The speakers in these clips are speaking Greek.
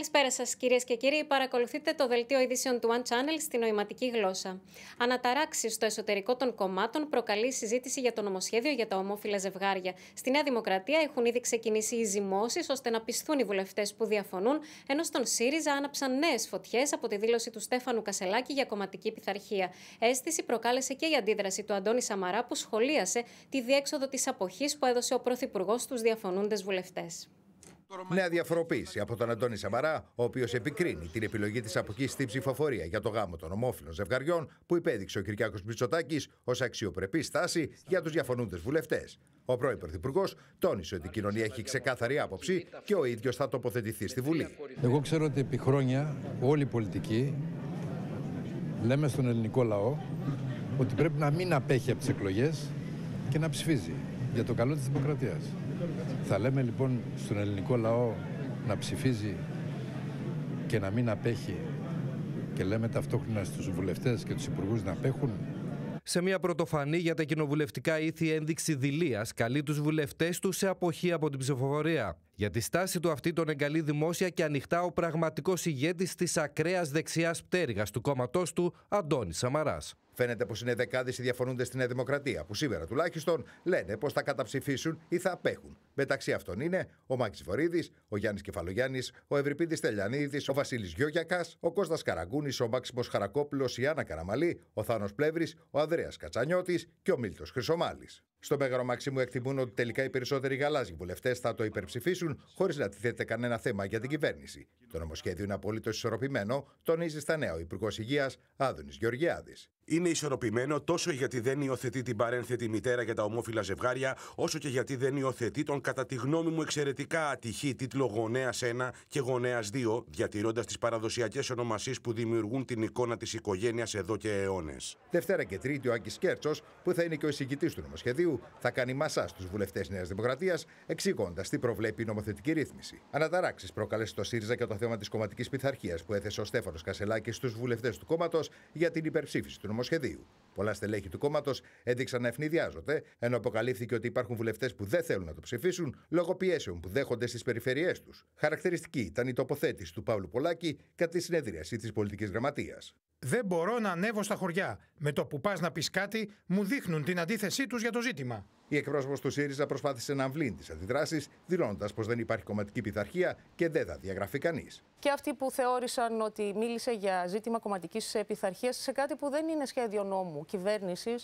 Καλησπέρα σας, κυρίες και κύριοι. Παρακολουθείτε το δελτίο ειδήσεων του One Channel στην νοηματική γλώσσα. Αναταράξεις στο εσωτερικό των κομμάτων προκαλεί συζήτηση για το νομοσχέδιο για τα ομόφυλα ζευγάρια. Στη Νέα Δημοκρατία έχουν ήδη ξεκινήσει οι ζυμώσεις ώστε να πισθούν οι βουλευτές που διαφωνούν, ενώ στον ΣΥΡΙΖΑ άναψαν νέες φωτιές από τη δήλωση του Στέφανου Κασελάκη για κομματική πειθαρχία. Αίσθηση προκάλεσε και η αντίδραση του Αντώνη Σαμαρά που σχολίασε τη διέξοδο της αποχής που έδωσε ο Πρωθυπουργός στους διαφωνούντες βουλευτές. Νέα διαφοροποίηση από τον Αντώνη Σαμαρά, ο οποίος επικρίνει την επιλογή της αποχή στην ψηφοφορία για το γάμο των ομόφυλων ζευγαριών που υπέδειξε ο Κυριάκος Μητσοτάκης ως αξιοπρεπή στάση για τους διαφωνούντες βουλευτές. Ο πρώην Πρωθυπουργός τόνισε ότι η κοινωνία έχει ξεκάθαρη άποψη και ο ίδιος θα τοποθετηθεί στη Βουλή. Εγώ ξέρω ότι επί χρόνια όλοι οι πολιτικοί λέμε στον ελληνικό λαό ότι πρέπει να μην απέχει από τις εκλογές και να ψηφίζει για το καλό της δημοκρατίας. Θα λέμε λοιπόν στον ελληνικό λαό να ψηφίζει και να μην απέχει και λέμε ταυτόχρονα στους βουλευτές και τους υπουργούς να απέχουν. Σε μια πρωτοφανή για τα κοινοβουλευτικά ήθη ένδειξη δηλίας, καλεί τους βουλευτές τους σε αποχή από την ψηφοφορία. Για τη στάση του αυτή τον εγκαλεί δημόσια και ανοιχτά ο πραγματικός ηγέτης της ακραίας δεξιάς πτέρυγας του κόμματός του, Αντώνης Σαμαράς. Φαίνεται πως είναι δεκάδες οι διαφωνούντες στη Νέα Δημοκρατία, που σήμερα τουλάχιστον λένε πως θα καταψηφίσουν ή θα απέχουν. Μεταξύ αυτών είναι ο Μάκης Βορύδης, ο Γιάννης Κεφαλογιάννης, ο Ευρυπίδης Τελιανίδης, ο Βασίλης Γιώγιακας, ο Κώστας Καραγκούνης, ο Μάξιμος Χαρακόπουλος, η Άννα Καραμαλή, ο Θάνος Πλεύρης, ο Ανδρέας Κατσανιώτης και ο Μίλτος Χρυσομάλης. Στο Μέγαρο Μαξίμου εκτιμούν ότι τελικά οι περισσότεροι γαλάζιοι βουλευτές θα το υπερψηφίσουν χωρίς να τίθεται κανένα θέμα για την κυβέρνηση. Το νομοσχέδιο είναι απολύτως ισορροπημένο, τονίζει στα νέα ο Υπουργός Υγείας Άδωνης Γεωργιάδης. Είναι ισορροπημένο τόσο γιατί δεν υιοθετεί την παρένθετη μητέρα για τα ομόφυλα ζευγάρια, όσο και γιατί δεν υιοθετεί τον κατά τη γνώμη μου εξαιρετικά ατυχή τίτλο Γονέας 1 και Γονέας 2, διατηρώντας τις παραδοσιακές ονομασίες που δημιουργούν την εικόνα της οικογένειας εδώ και αιώνες. Δευτέρα και Τρίτη, ο Άκης Κέρτσος, που θα είναι και ο εισηγητής του νομοσχεδίου, θα κάνει μασά στου βουλευτές Νέας Δημοκρατίας, εξηγώντας τι προβλέπει η νομοθετική ρύθμιση. Αναταράξεις προκαλέσει το ΣΥΡΙΖΑ και το θέμα της κομματικής πειθαρχίας που έθεσε ο Στέφανος Κασελάκης στους βουλευτές του κόμματος για την υπερψήφιση του Πολλά στελέχη του κόμματος έδειξαν να ευνηδιάζονται, ενώ αποκαλύφθηκε ότι υπάρχουν βουλευτές που δεν θέλουν να το ψηφίσουν λόγω πιέσεων που δέχονται στις περιφερειές τους. Χαρακτηριστική ήταν η τοποθέτηση του Παύλου Πολάκη κατά τη συνεδρίαση της πολιτικής γραμματείας. Δεν μπορώ να ανέβω στα χωριά. Με το που πας να πεις κάτι, μου δείχνουν την αντίθεσή τους για το ζήτημα. Η εκπρόσωπος του ΣΥΡΙΖΑ προσπάθησε να αμβλύνει τις αντιδράσεις, δηλώνοντας πως δεν υπάρχει κομματική πειθαρχία και δεν θα διαγραφεί κανείς. Και αυτοί που θεώρησαν ότι μίλησε για ζήτημα κομματικής πειθαρχίας σε κάτι που δεν είναι σχέδιο νόμου κυβέρνησης,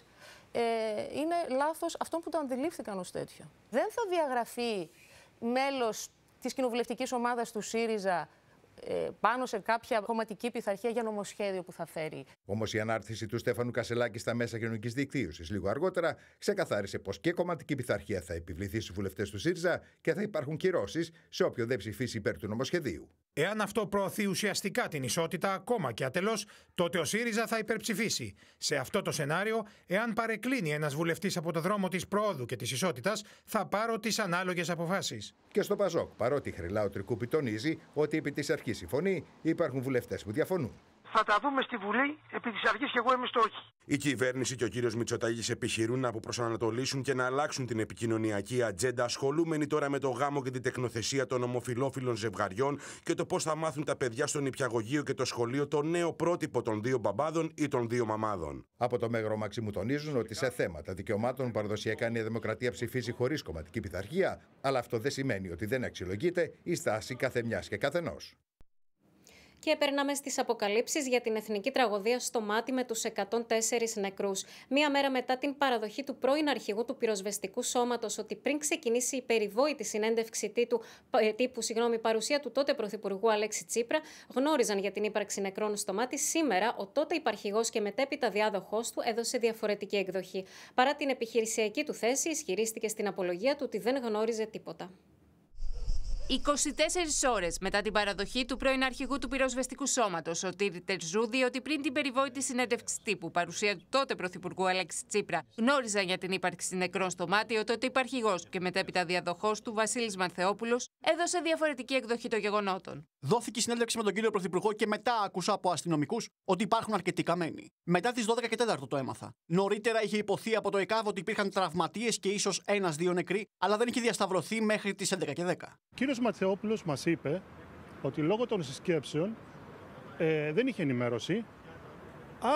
ε, είναι λάθος αυτών που το αντιλήφθηκαν ως τέτοιο. Δεν θα διαγραφεί μέλος της κοινοβουλευτικής ομάδας του ΣΥΡΙΖΑ ε, πάνω σε κάποια κομματική πειθαρχία για νομοσχέδιο που θα φέρει. Όμως η ανάρτηση του Στέφανου Κασελάκη στα μέσα κοινωνικής δικτύωσης λίγο αργότερα ξεκαθάρισε πως και κομματική πειθαρχία θα επιβληθεί στους βουλευτές του ΣΥΡΖΑ και θα υπάρχουν κυρώσεις σε όποιον δεν ψηφίσει υπέρ του νομοσχεδίου. Εάν αυτό προωθεί ουσιαστικά την ισότητα ακόμα και ατελώς, τότε ο ΣΥΡΙΖΑ θα υπερψηφίσει. Σε αυτό το σενάριο, εάν παρεκκλίνει ένας βουλευτής από το δρόμο της προόδου και της ισότητας, θα πάρω τις ανάλογες αποφάσεις. Και στο Παζόκ, παρότι χρυλά ο Τρικούπη τονίζει ότι επί της αρχής συμφωνεί, υπάρχουν βουλευτές που διαφωνούν. Θα τα δούμε στη Βουλή επί της αρχή και εγώ είμαι στο όχι. Η κυβέρνηση και ο κύριος Μητσοτάγης επιχειρούν να αποπροσανατολίσουν και να αλλάξουν την επικοινωνιακή ατζέντα, ασχολούμενοι τώρα με το γάμο και την τεχνοθεσία των ομοφυλόφιλων ζευγαριών και το πώς θα μάθουν τα παιδιά στον νηπιαγωγείο και το σχολείο το νέο πρότυπο των δύο μπαμπάδων ή των δύο μαμάδων. Από το Μέγρο Μαξίμου τονίζουν ότι σε θέματα δικαιωμάτων παραδοσιακά η Δημοκρατία ψηφίζει χωρίς κομματική πειθαρχία, μου αυτό δεν σημαίνει ότι δεν αξιολογείται η στάση κάθε μιας και καθενός. Και περνάμε στις αποκαλύψεις για την εθνική τραγωδία στο μάτι με τους 104 νεκρούς. Μία μέρα μετά την παραδοχή του πρώην αρχηγού του πυροσβεστικού σώματος ότι πριν ξεκινήσει η περιβόητη συνέντευξη ε, τύπου, συγγνώμη, παρουσία του τότε Πρωθυπουργού Αλέξη Τσίπρα, γνώριζαν για την ύπαρξη νεκρών στο μάτι, σήμερα ο τότε υπαρχηγός και μετέπειτα διάδοχός του έδωσε διαφορετική εκδοχή. Παρά την επιχειρησιακή του θέση, ισχυρίστηκε στην απολογία του ότι δεν γνώριζε τίποτα. 24 ώρες μετά την παραδοχή του πρώην αρχηγού του πυροσβεστικού σώματος, ο Τίδη Τερζούδη, ότι πριν την περιβόητη συνέντευξη τύπου παρουσία του τότε Πρωθυπουργού Αλέξη Τσίπρα γνώριζαν για την ύπαρξη νεκρών στο μάτι, ο τότε υπαρχηγός και μετέπειτα διαδοχός του Βασίλης Μανθεόπουλος έδωσε διαφορετική εκδοχή των γεγονότων. Δόθηκε συνέντευξη με τον κύριο Πρωθυπουργό και μετά άκουσα από αστυνομικούς ότι υπάρχουν αρκετοί καμένοι. Μετά τις 12 και 4 το έμαθα. Νωρίτερα είχε υποθεί από το ΕΚΑΒ ότι υπήρχαν τραυματίες και ίσως ένα-δύο νεκροί, αλλά δεν είχε διασταυρωθεί μέχρι τις 11 και 10 κύριος Ματθεόπουλος μας είπε ότι λόγω των συσκέψεων ε, δεν είχε ενημέρωση.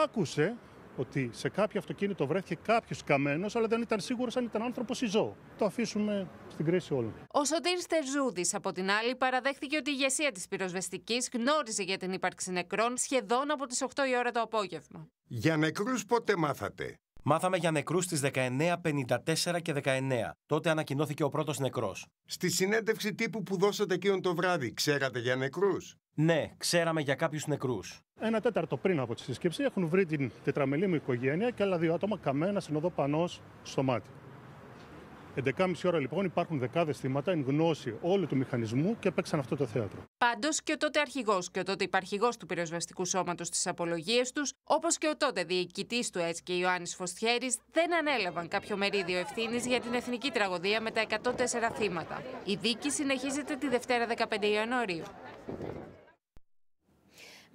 Άκουσε ότι σε κάποιο αυτοκίνητο βρέθηκε κάποιος καμένος, αλλά δεν ήταν σίγουρος αν ήταν άνθρωπος ή ζώο. Το αφήσουμε στην κρίση όλων. Ο Σωτήρης Τερζούδη, από την άλλη, παραδέχθηκε ότι η ηγεσία της πυροσβεστικής γνώριζε για την ύπαρξη νεκρών σχεδόν από τις 8 η ώρα το απόγευμα. Για νεκρούς πότε μάθατε μάθαμε για νεκρούς στις 19.54 και 19. Τότε ανακοινώθηκε ο πρώτος νεκρός. Στη συνέντευξη τύπου που δώσατε εκείνον το βράδυ, ξέρατε για νεκρούς. Ναι, ξέραμε για κάποιους νεκρούς. Ένα τέταρτο πριν από τη συσκέψη έχουν βρει την τετραμελή μου οικογένεια και άλλα δύο άτομα καμένα συνοδοπανό στο μάτι. 11.30 ώρα λοιπόν υπάρχουν δεκάδες θύματα εν γνώση όλου του μηχανισμού και παίξαν αυτό το θέατρο. Πάντως και ο τότε αρχηγός και ο τότε υπαρχηγός του πυροσβεστικού σώματος στις απολογίες τους, όπως και ο τότε διοικητής του ΕΤΣ και Ιωάννης Φωστιέρης, δεν ανέλαβαν κάποιο μερίδιο ευθύνης για την εθνική τραγωδία με τα 104 θύματα. Η δίκη συνεχίζεται τη Δευτέρα 15 Ιανουαρίου.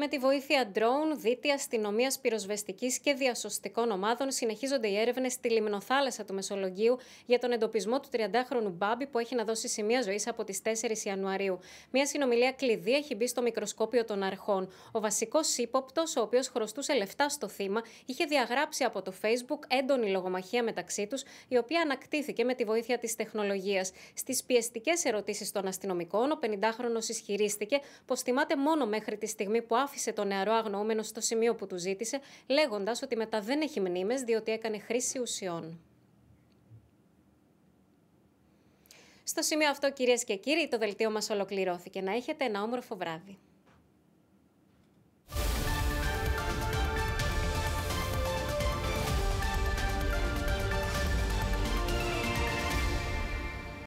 Με τη βοήθεια drone, δίτη αστυνομίας πυροσβεστικής και διασωστικών ομάδων, συνεχίζονται οι έρευνες στη λιμνοθάλασσα του Μεσολογίου για τον εντοπισμό του 30χρονου Μπάμπη που έχει να δώσει σημεία ζωής από τις 4 Ιανουαρίου. Μια συνομιλία κλειδί έχει μπει στο μικροσκόπιο των αρχών. Ο βασικός ύποπτος, ο οποίος χρωστούσε λεφτά στο θύμα, είχε διαγράψει από το Facebook έντονη λογομαχία μεταξύ τους, η οποία ανακτήθηκε με τη βοήθεια της τεχνολογίας. Στις πιεστικές ερωτήσεις των αστυνομικών, ο 50χρονο ισχυρίστηκε πως θυμάται μόνο μέχρι τη στιγμή που άφησε τον νεαρό αγνοούμενο στο σημείο που του ζήτησε, λέγοντας ότι μετά δεν έχει μνήμες, διότι έκανε χρήση ουσιών. Στο σημείο αυτό, κυρίες και κύριοι, το δελτίο μας ολοκληρώθηκε. Να έχετε ένα όμορφο βράδυ.